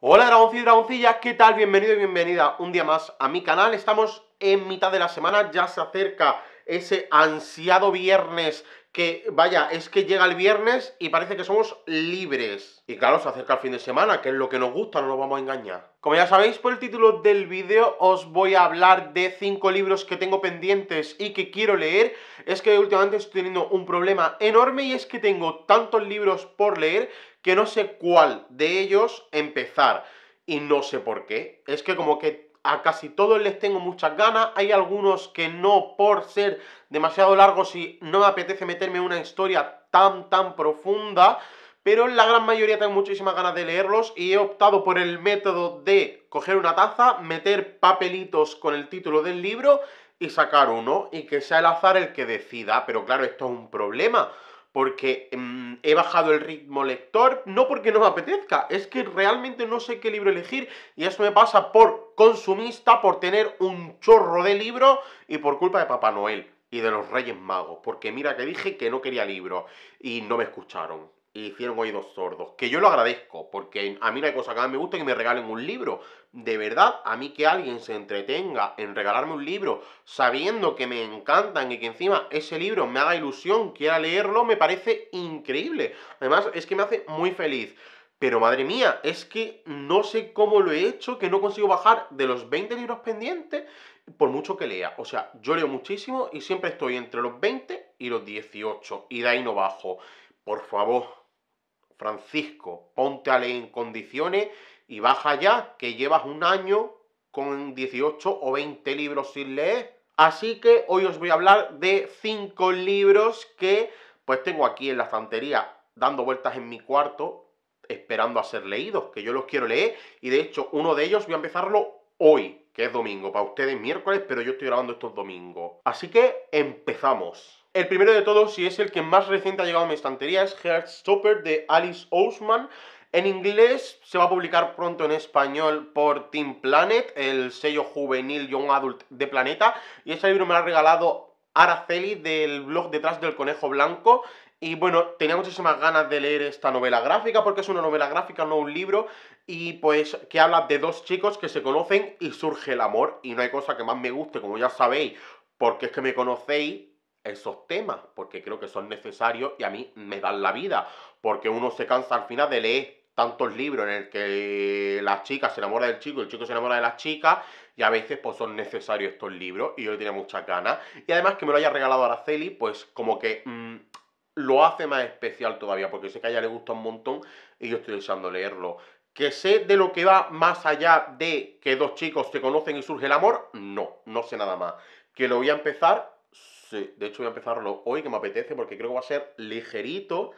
Hola dragoncillos y dragoncillas, ¿qué tal? Bienvenido y bienvenida un día más a mi canal. Estamos en mitad de la semana, ya se acerca ese ansiado viernes que, vaya, es que llega el viernes y parece que somos libres. Y claro, se acerca el fin de semana, que es lo que nos gusta, no nos vamos a engañar. Como ya sabéis por el título del vídeo, os voy a hablar de 5 libros que tengo pendientes y que quiero leer. Es que últimamente estoy teniendo un problema enorme y es que tengo tantos libros por leer que no sé cuál de ellos empezar. Y no sé por qué. Es que como que a casi todos les tengo muchas ganas. Hay algunos que no por ser demasiado largos y no me apetece meterme en una historia tan, tan profunda. Pero la gran mayoría tengo muchísimas ganas de leerlos y he optado por el método de coger una taza, meter papelitos con el título del libro y sacar uno y que sea el azar el que decida. Pero claro, esto es un problema porque mm, he bajado el ritmo lector, no porque no me apetezca, es que realmente no sé qué libro elegir y eso me pasa por consumista, por tener un chorro de libro y por culpa de Papá Noel y de los Reyes Magos, porque mira que dije que no quería libro y no me escucharon hicieron oídos sordos. Que yo lo agradezco, porque a mí la cosa que me gusta que me regalen un libro. De verdad, a mí que alguien se entretenga en regalarme un libro, sabiendo que me encantan y que encima ese libro me haga ilusión, quiera leerlo, me parece increíble. Además, es que me hace muy feliz. Pero madre mía, es que no sé cómo lo he hecho, que no consigo bajar de los 20 libros pendientes por mucho que lea. O sea, yo leo muchísimo y siempre estoy entre los 20 y los 18 y de ahí no bajo. Por favor, Francisco, ponte a leer en condiciones y baja ya, que llevas un año con 18 o 20 libros sin leer. Así que hoy os voy a hablar de 5 libros que pues tengo aquí en la estantería dando vueltas en mi cuarto esperando a ser leídos, que yo los quiero leer y de hecho uno de ellos voy a empezarlo hoy, que es domingo, para ustedes miércoles, pero yo estoy grabando estos domingos. Así que empezamos. El primero de todos, y es el que más reciente ha llegado a mi estantería, es Heartstopper de Alice Ousman. En inglés se va a publicar pronto en español por Team Planet, el sello juvenil Young Adult de Planeta. Y ese libro me lo ha regalado Araceli del blog Detrás del Conejo Blanco. Y bueno, tenía muchísimas ganas de leer esta novela gráfica porque es una novela gráfica, no un libro, y pues que habla de dos chicos que se conocen y surge el amor. Y no hay cosa que más me guste, como ya sabéis, porque es que me conocéis, esos temas, porque creo que son necesarios y a mí me dan la vida, porque uno se cansa al final de leer tantos libros en el que las chicas se enamoran del chico, y el chico se enamora de las chicas y a veces pues son necesarios estos libros, y yo tenía muchas ganas. Y además que me lo haya regalado Araceli, pues como que mm, lo hace más especial todavía, porque sé que a ella le gusta un montón y yo estoy deseando leerlo. ¿Que sé de lo que va más allá de que dos chicos se conocen y surge el amor? No, no sé nada más. ¿Que lo voy a empezar? Sí, de hecho voy a empezarlo hoy, que me apetece, porque creo que va a ser ligerito.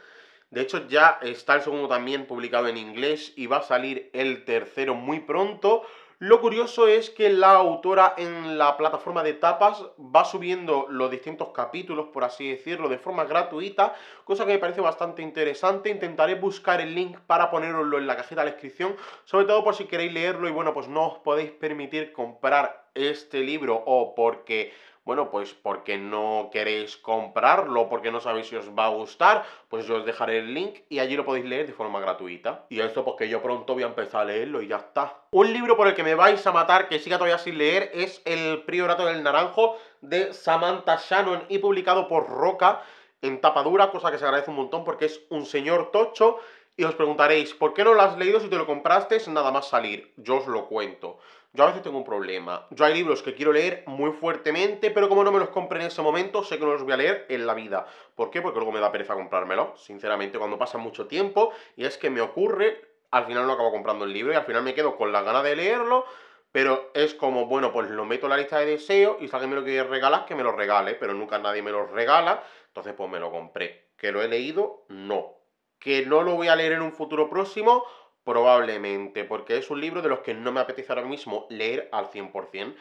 De hecho, ya está el segundo también publicado en inglés y va a salir el tercero muy pronto. Lo curioso es que la autora en la plataforma de tapas va subiendo los distintos capítulos, por así decirlo, de forma gratuita, cosa que me parece bastante interesante. Intentaré buscar el link para ponerlo en la cajita de la descripción, sobre todo por si queréis leerlo y bueno, pues no os podéis permitir comprar este libro o porque bueno, pues porque no queréis comprarlo, porque no sabéis si os va a gustar, pues yo os dejaré el link y allí lo podéis leer de forma gratuita. Y esto porque pues, yo pronto voy a empezar a leerlo y ya está. Un libro por el que me vais a matar, que siga todavía sin leer, es El Priorato del Naranjo de Samantha Shannon y publicado por Roca en tapa dura, cosa que se agradece un montón porque es un señor tocho y os preguntaréis, ¿por qué no lo has leído si te lo compraste nada más salir? Yo os lo cuento. Yo a veces tengo un problema. Yo hay libros que quiero leer muy fuertemente, pero como no me los compré en ese momento, sé que no los voy a leer en la vida. ¿Por qué? Porque luego me da pereza comprármelo, sinceramente, cuando pasa mucho tiempo. Y es que me ocurre, al final no acabo comprando el libro y al final me quedo con la ganas de leerlo. Pero es como, bueno, pues lo meto en la lista de deseos y si alguien me lo quiere regalar, que me lo regale, pero nunca nadie me lo regala, entonces pues me lo compré. ¿Que lo he leído? No. ¿Que no lo voy a leer en un futuro próximo? Probablemente, porque es un libro de los que no me apetece ahora mismo leer al 100%,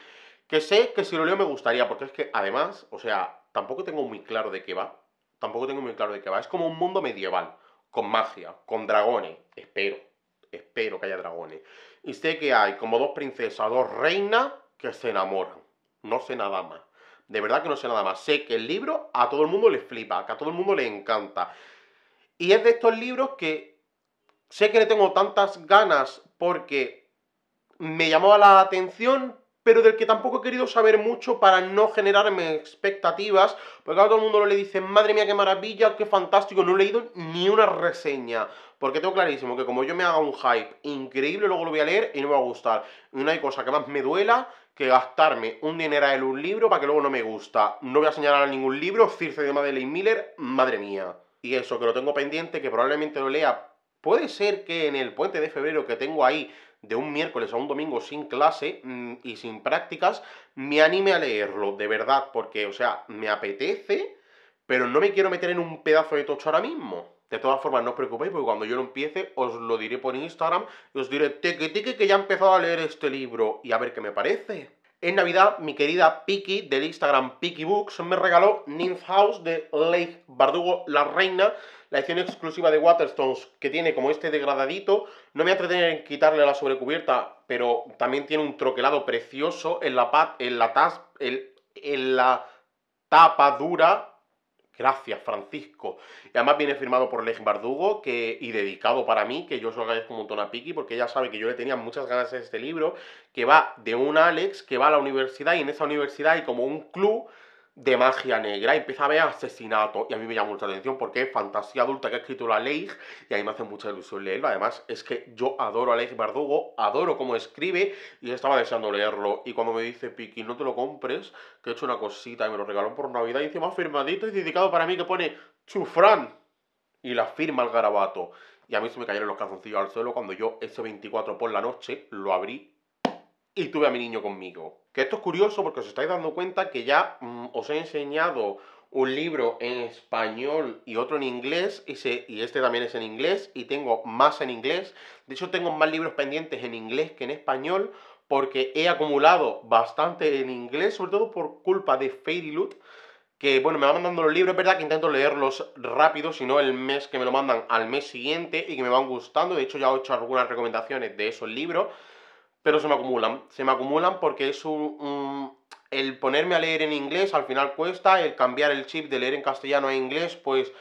que sé que si lo leo me gustaría, porque es que además, o sea, tampoco tengo muy claro de qué va, tampoco tengo muy claro de qué va, es como un mundo medieval, con magia, con dragones, espero, espero que haya dragones, y sé que hay como dos princesas, dos reinas que se enamoran, no sé nada más, de verdad que no sé nada más, sé que el libro a todo el mundo le flipa, que a todo el mundo le encanta, y es de estos libros que sé que le tengo tantas ganas porque me llamaba la atención, pero del que tampoco he querido saber mucho para no generarme expectativas, porque a todo el mundo le dice, madre mía, qué maravilla, qué fantástico, no he leído ni una reseña, porque tengo clarísimo que como yo me haga un hype increíble, luego lo voy a leer y no me va a gustar. Y no hay cosa que más me duela que gastarme un dinero en un libro para que luego no me gusta. No voy a señalar a ningún libro, Circe de Madeleine Miller, madre mía. Y eso, que lo tengo pendiente, que probablemente lo lea Puede ser que en el puente de febrero que tengo ahí de un miércoles a un domingo sin clase mm, y sin prácticas, me anime a leerlo, de verdad, porque, o sea, me apetece, pero no me quiero meter en un pedazo de tocho ahora mismo. De todas formas, no os preocupéis, porque cuando yo lo empiece, os lo diré por Instagram y os diré, teque, que ya he empezado a leer este libro y a ver qué me parece. En Navidad, mi querida Piki del Instagram Piki Books me regaló Ninth House de Leigh Bardugo la Reina la edición exclusiva de Waterstones, que tiene como este degradadito. No me atreveré en quitarle la sobrecubierta, pero también tiene un troquelado precioso en la, en la, en, la tapa dura Gracias, Francisco. Y además viene firmado por Leg Bardugo que, y dedicado para mí, que yo os lo agradezco un montón a Piki, porque ella sabe que yo le tenía muchas ganas de este libro, que va de un Alex que va a la universidad y en esa universidad hay como un club de magia negra, empieza a ver asesinato y a mí me llama mucha atención porque es fantasía adulta que ha escrito la ley y a mí me hace mucha ilusión leerlo. Además, es que yo adoro a Leigh Bardugo, adoro cómo escribe y estaba deseando leerlo. Y cuando me dice Piki, no te lo compres, que he hecho una cosita y me lo regaló por Navidad y encima firmadito y dedicado para mí que pone Chufrán y la firma el garabato. Y a mí se me cayeron los calzoncillos al suelo cuando yo ese 24 por la noche lo abrí y tuve a mi niño conmigo. Que esto es curioso porque os estáis dando cuenta que ya mm, os he enseñado un libro en español y otro en inglés, y, y este también es en inglés, y tengo más en inglés. De hecho, tengo más libros pendientes en inglés que en español, porque he acumulado bastante en inglés, sobre todo por culpa de Fairyloot, que bueno, me va mandando los libros, es verdad que intento leerlos rápido, si no el mes que me lo mandan al mes siguiente, y que me van gustando. De hecho, ya he hecho algunas recomendaciones de esos libros pero se me acumulan. Se me acumulan porque es un, El ponerme a leer en inglés al final cuesta, el cambiar el chip de leer en castellano a inglés, pues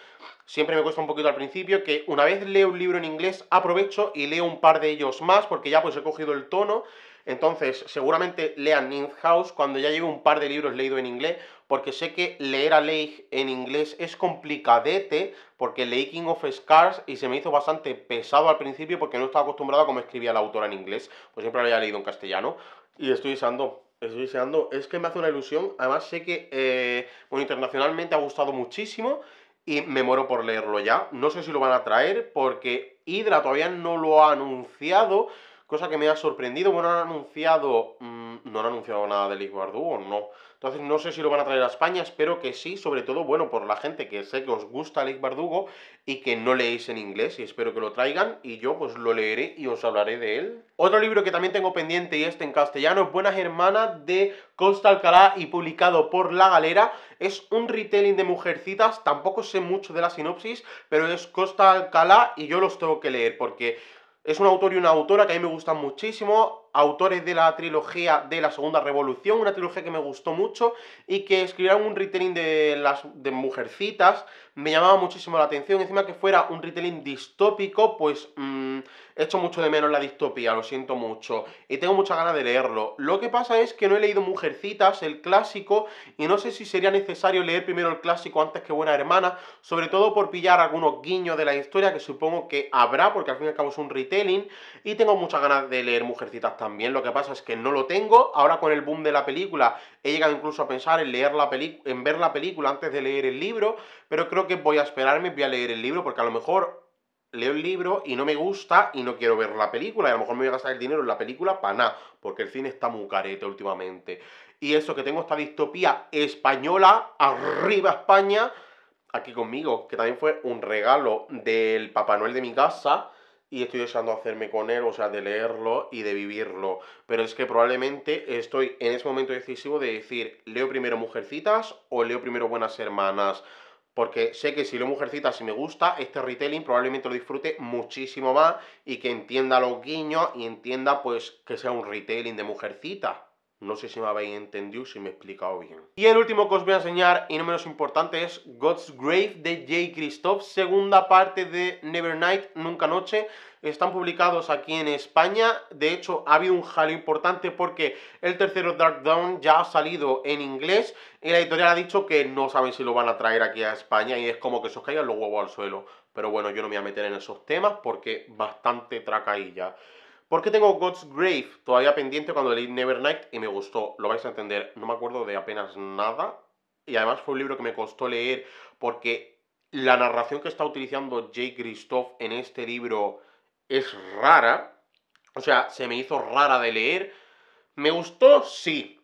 siempre me cuesta un poquito al principio, que una vez leo un libro en inglés aprovecho y leo un par de ellos más, porque ya pues he cogido el tono, entonces seguramente lean Ninth House cuando ya llevo un par de libros leídos en inglés, porque sé que leer a Lake en inglés es complicadete, porque leí King of Scars y se me hizo bastante pesado al principio porque no estaba acostumbrado a cómo escribía la autora en inglés, pues siempre lo había leído en castellano, y estoy deseando estoy deseando, es que me hace una ilusión. Además, sé que eh, bueno, internacionalmente ha gustado muchísimo y me muero por leerlo ya. No sé si lo van a traer porque Hydra todavía no lo ha anunciado cosa que me ha sorprendido. Bueno, han anunciado. Mm, no han anunciado nada de League o no. Entonces no sé si lo van a traer a España, espero que sí, sobre todo, bueno, por la gente que sé que os gusta Alex Bardugo y que no leéis en inglés y espero que lo traigan y yo pues lo leeré y os hablaré de él. Otro libro que también tengo pendiente y este en castellano es Buenas Hermanas de Costa Alcalá y publicado por La Galera. Es un retailing de mujercitas, tampoco sé mucho de la sinopsis, pero es Costa Alcalá y yo los tengo que leer porque es un autor y una autora que a mí me gustan muchísimo autores de la trilogía de la Segunda Revolución, una trilogía que me gustó mucho y que escribieron un retelling de las de Mujercitas, me llamaba muchísimo la atención, encima que fuera un retelling distópico, pues ...he mm, hecho mucho de menos la distopía, lo siento mucho, y tengo muchas ganas de leerlo. Lo que pasa es que no he leído Mujercitas, el clásico, y no sé si sería necesario leer primero el clásico antes que Buena Hermana, sobre todo por pillar algunos guiños de la historia que supongo que habrá, porque al fin y al cabo es un retelling, y tengo muchas ganas de leer Mujercitas también también lo que pasa es que no lo tengo. Ahora con el boom de la película he llegado incluso a pensar en, leer la en ver la película antes de leer el libro, pero creo que voy a esperarme, voy a leer el libro porque a lo mejor leo el libro y no me gusta y no quiero ver la película. Y a lo mejor me voy a gastar el dinero en la película para nada, porque el cine está muy carete últimamente. Y eso que tengo esta distopía española, arriba España, aquí conmigo, que también fue un regalo del Papá Noel de mi casa y estoy deseando hacerme con él, o sea, de leerlo y de vivirlo. Pero es que probablemente estoy en ese momento decisivo de decir, leo primero Mujercitas o leo primero Buenas Hermanas. Porque sé que si leo Mujercitas y me gusta, este retelling probablemente lo disfrute muchísimo más y que entienda los guiños y entienda pues que sea un retelling de Mujercitas. No sé si me habéis entendido, si me he explicado bien. Y el último que os voy a enseñar, y no menos importante, es God's Grave de J. Christoph, segunda parte de Never Night, Nunca Noche. Están publicados aquí en España. De hecho, ha habido un jalo importante porque el tercero Dark Dawn ya ha salido en inglés y la editorial ha dicho que no saben si lo van a traer aquí a España y es como que se os caigan los huevos al suelo. Pero bueno, yo no me voy a meter en esos temas porque bastante ya... ¿Por qué tengo God's Grave todavía pendiente cuando leí Nevernight y me gustó? Lo vais a entender, no me acuerdo de apenas nada. Y además fue un libro que me costó leer porque la narración que está utilizando Jake Christoph en este libro es rara. O sea, se me hizo rara de leer. ¿Me gustó? Sí.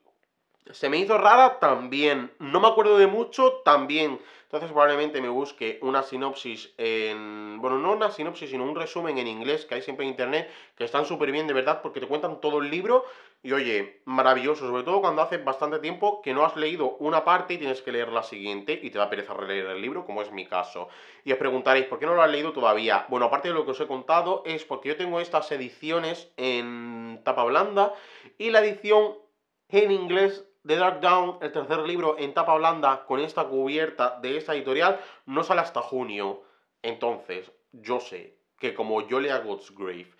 Se me hizo rara también. No me acuerdo de mucho también. Entonces probablemente me busque una sinopsis en... Bueno, no una sinopsis, sino un resumen en inglés que hay siempre en internet, que están súper bien de verdad, porque te cuentan todo el libro y oye, maravilloso, sobre todo cuando hace bastante tiempo que no has leído una parte y tienes que leer la siguiente y te da pereza releer el libro, como es mi caso. Y os preguntaréis, ¿por qué no lo has leído todavía? Bueno, aparte de lo que os he contado, es porque yo tengo estas ediciones en tapa blanda y la edición en inglés The Dark Down, el tercer libro en tapa blanda con esta cubierta de esta editorial, no sale hasta junio. Entonces, yo sé que como yo lea God's Grave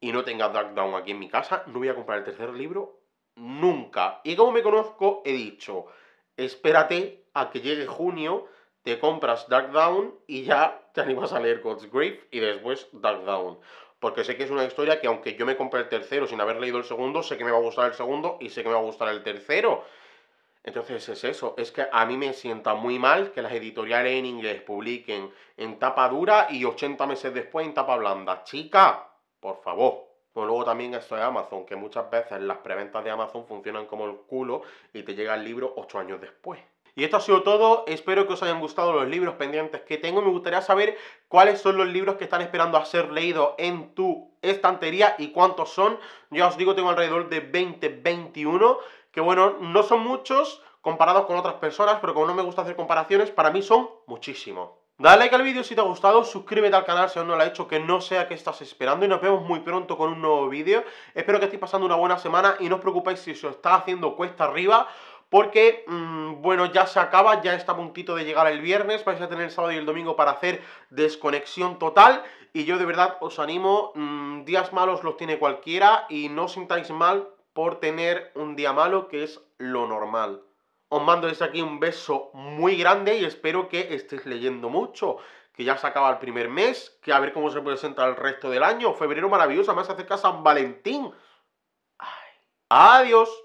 y no tenga Dark Down aquí en mi casa, no voy a comprar el tercer libro nunca. Y como me conozco, he dicho, espérate a que llegue junio, te compras Dark Down y ya te animas a leer God's Grave y después Dark Down porque sé que es una historia que aunque yo me compré el tercero sin haber leído el segundo, sé que me va a gustar el segundo y sé que me va a gustar el tercero. Entonces es eso, es que a mí me sienta muy mal que las editoriales en inglés publiquen en tapa dura y 80 meses después en tapa blanda. Chica, por favor. Pues luego también esto de Amazon, que muchas veces las preventas de Amazon funcionan como el culo y te llega el libro 8 años después. Y esto ha sido todo, espero que os hayan gustado los libros pendientes que tengo. Me gustaría saber cuáles son los libros que están esperando a ser leídos en tu estantería y cuántos son. Ya os digo, tengo alrededor de 20, 21, que bueno, no son muchos comparados con otras personas, pero como no me gusta hacer comparaciones, para mí son muchísimos. Dale like al vídeo si te ha gustado, suscríbete al canal si aún no lo has hecho, que no sea que estás esperando y nos vemos muy pronto con un nuevo vídeo. Espero que estéis pasando una buena semana y no os preocupéis si os está haciendo cuesta arriba porque, mm, bueno, ya se acaba, ya está a puntito de llegar el viernes, vais a tener el sábado y el domingo para hacer desconexión total, y yo de verdad os animo, mm, días malos los tiene cualquiera, y no sintáis mal por tener un día malo, que es lo normal. Os mando desde aquí un beso muy grande y espero que estéis leyendo mucho, que ya se acaba el primer mes, que a ver cómo se presenta el resto del año. Febrero maravilloso, además se acerca San Valentín. Adiós.